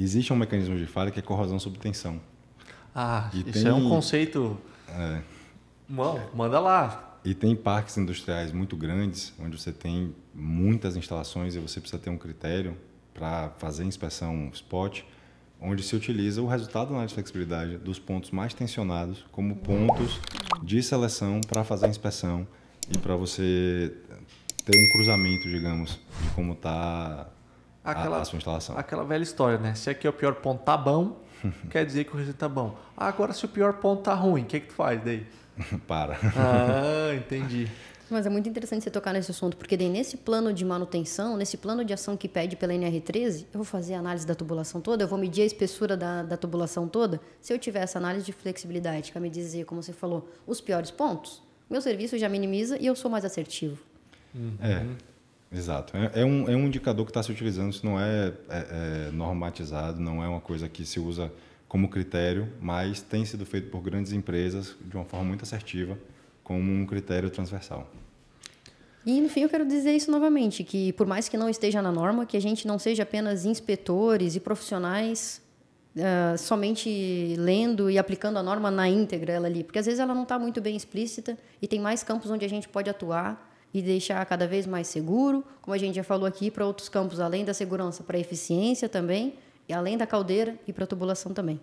existe um mecanismo de falha que é corrosão sob tensão. Ah, e isso é tem... é um conceito. É. Bom, manda lá. E tem parques industriais muito grandes, onde você tem muitas instalações e você precisa ter um critério para fazer inspeção spot, onde se utiliza o resultado da análise de flexibilidade dos pontos mais tensionados como pontos de seleção para fazer a inspeção e para você ter um cruzamento, digamos, de como está aquela, a, a sua instalação. Aquela velha história, né? Se aqui é o pior ponto tá bom, quer dizer que o resultado tá bom. Ah, agora, se o pior ponto tá ruim, o que, é que tu faz daí? Para. Ah, entendi. Mas é muito interessante você tocar nesse assunto, porque daí nesse plano de manutenção, nesse plano de ação que pede pela NR13, eu vou fazer a análise da tubulação toda, eu vou medir a espessura da, da tubulação toda. Se eu tiver essa análise de flexibilidade para é me dizer, como você falou, os piores pontos, meu serviço já minimiza e eu sou mais assertivo. É. Uhum. É. Exato. É, é, um, é um indicador que está se utilizando, isso não é, é, é, normatizado, não é uma coisa que se usa como critério, mas tem sido feito por grandes empresas de uma forma muito assertiva, como um critério transversal. E no fim eu quero dizer isso novamente, que por mais que não esteja na norma, que a gente não seja apenas inspetores e profissionais uh, somente lendo e aplicando a norma na íntegra ela ali, porque às vezes ela não está muito bem explícita e tem mais campos onde a gente pode atuar e deixar cada vez mais seguro, como a gente já falou aqui, para outros campos, além da segurança, para a eficiência também, e além da caldeira e para a tubulação também.